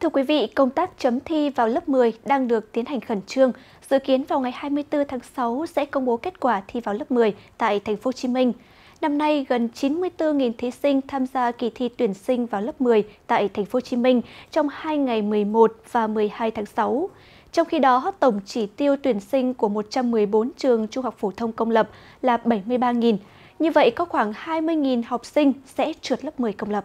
Thưa quý vị, công tác chấm thi vào lớp 10 đang được tiến hành khẩn trương. Dự kiến vào ngày 24 tháng 6 sẽ công bố kết quả thi vào lớp 10 tại thành phố Hồ Chí Minh. Năm nay gần 94.000 thí sinh tham gia kỳ thi tuyển sinh vào lớp 10 tại thành phố Hồ Chí Minh trong 2 ngày 11 và 12 tháng 6. Trong khi đó, tổng chỉ tiêu tuyển sinh của 114 trường trung học phổ thông công lập là 73.000. Như vậy có khoảng 20.000 học sinh sẽ trượt lớp 10 công lập.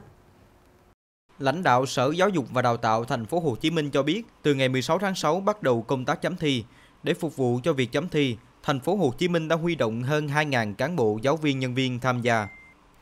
Lãnh đạo Sở Giáo dục và Đào tạo thành phố Hồ Chí Minh cho biết, từ ngày 16 tháng 6 bắt đầu công tác chấm thi. Để phục vụ cho việc chấm thi, thành phố Hồ Chí Minh đã huy động hơn 2.000 cán bộ giáo viên nhân viên tham gia.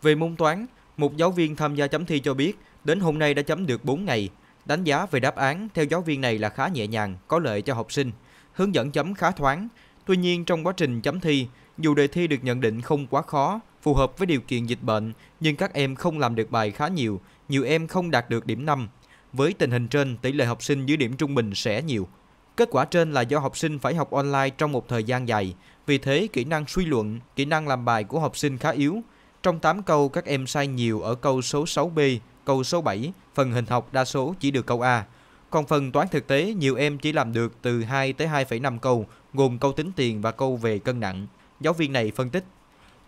Về môn toán, một giáo viên tham gia chấm thi cho biết, đến hôm nay đã chấm được 4 ngày. Đánh giá về đáp án theo giáo viên này là khá nhẹ nhàng, có lợi cho học sinh. Hướng dẫn chấm khá thoáng. Tuy nhiên trong quá trình chấm thi, dù đề thi được nhận định không quá khó, phù hợp với điều kiện dịch bệnh, nhưng các em không làm được bài khá nhiều, nhiều em không đạt được điểm 5. Với tình hình trên, tỷ lệ học sinh dưới điểm trung bình sẽ nhiều. Kết quả trên là do học sinh phải học online trong một thời gian dài, vì thế kỹ năng suy luận, kỹ năng làm bài của học sinh khá yếu. Trong 8 câu các em sai nhiều ở câu số 6B, câu số 7, phần hình học đa số chỉ được câu A. Còn phần toán thực tế, nhiều em chỉ làm được từ 2 tới 2,5 câu, gồm câu tính tiền và câu về cân nặng. Giáo viên này phân tích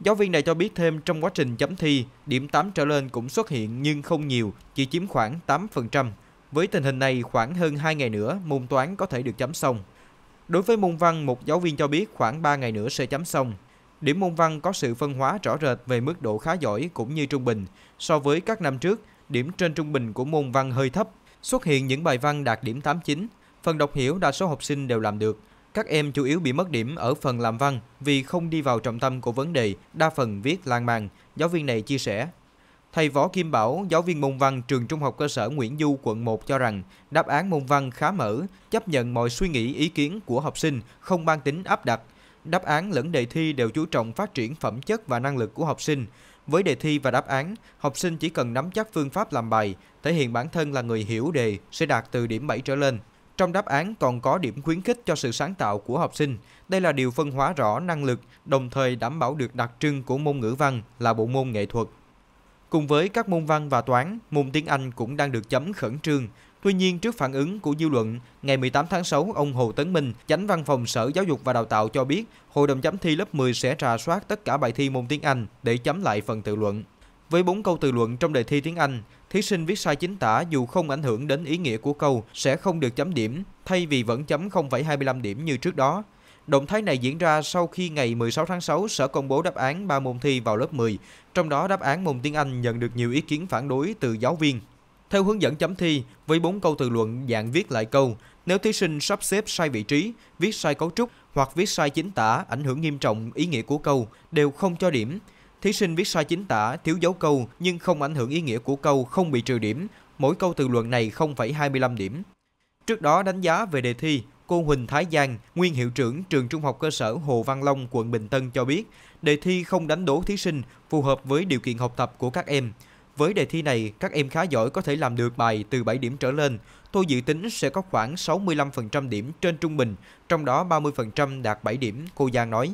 Giáo viên này cho biết thêm trong quá trình chấm thi, điểm 8 trở lên cũng xuất hiện nhưng không nhiều, chỉ chiếm khoảng 8%. Với tình hình này, khoảng hơn 2 ngày nữa, môn toán có thể được chấm xong. Đối với môn văn, một giáo viên cho biết khoảng 3 ngày nữa sẽ chấm xong. Điểm môn văn có sự phân hóa rõ rệt về mức độ khá giỏi cũng như trung bình. So với các năm trước, điểm trên trung bình của môn văn hơi thấp, xuất hiện những bài văn đạt điểm 89. Phần đọc hiểu đa số học sinh đều làm được, các em chủ yếu bị mất điểm ở phần làm văn vì không đi vào trọng tâm của vấn đề, đa phần viết lan man, giáo viên này chia sẻ. Thầy Võ Kim Bảo, giáo viên môn văn trường trung học cơ sở Nguyễn Du, quận 1 cho rằng đáp án môn văn khá mở, chấp nhận mọi suy nghĩ ý kiến của học sinh, không mang tính áp đặt. Đáp án lẫn đề thi đều chú trọng phát triển phẩm chất và năng lực của học sinh. Với đề thi và đáp án, học sinh chỉ cần nắm chắc phương pháp làm bài, thể hiện bản thân là người hiểu đề sẽ đạt từ điểm 7 trở lên. Trong đáp án còn có điểm khuyến khích cho sự sáng tạo của học sinh. Đây là điều phân hóa rõ năng lực, đồng thời đảm bảo được đặc trưng của môn ngữ văn là bộ môn nghệ thuật. Cùng với các môn văn và toán, môn tiếng Anh cũng đang được chấm khẩn trương. Tuy nhiên, trước phản ứng của dư luận, ngày 18 tháng 6, ông Hồ Tấn Minh, chánh văn phòng Sở Giáo dục và Đào tạo cho biết, Hội đồng chấm thi lớp 10 sẽ rà soát tất cả bài thi môn tiếng Anh để chấm lại phần tự luận. Với 4 câu tự luận trong đề thi tiếng Anh, thí sinh viết sai chính tả dù không ảnh hưởng đến ý nghĩa của câu sẽ không được chấm điểm, thay vì vẫn chấm 0,25 điểm như trước đó. Động thái này diễn ra sau khi ngày 16 tháng 6 Sở công bố đáp án 3 môn thi vào lớp 10, trong đó đáp án môn tiếng Anh nhận được nhiều ý kiến phản đối từ giáo viên. Theo hướng dẫn chấm thi, với 4 câu từ luận dạng viết lại câu, nếu thí sinh sắp xếp sai vị trí, viết sai cấu trúc hoặc viết sai chính tả ảnh hưởng nghiêm trọng ý nghĩa của câu đều không cho điểm. Thí sinh viết sai chính tả, thiếu dấu câu nhưng không ảnh hưởng ý nghĩa của câu không bị trừ điểm. Mỗi câu từ luận này 0,25 điểm. Trước đó đánh giá về đề thi, cô Huỳnh Thái Giang, nguyên hiệu trưởng trường trung học cơ sở Hồ Văn Long, quận Bình Tân cho biết, đề thi không đánh đố thí sinh, phù hợp với điều kiện học tập của các em. Với đề thi này, các em khá giỏi có thể làm được bài từ 7 điểm trở lên. Tôi dự tính sẽ có khoảng 65% điểm trên trung bình, trong đó 30% đạt 7 điểm, cô Giang nói.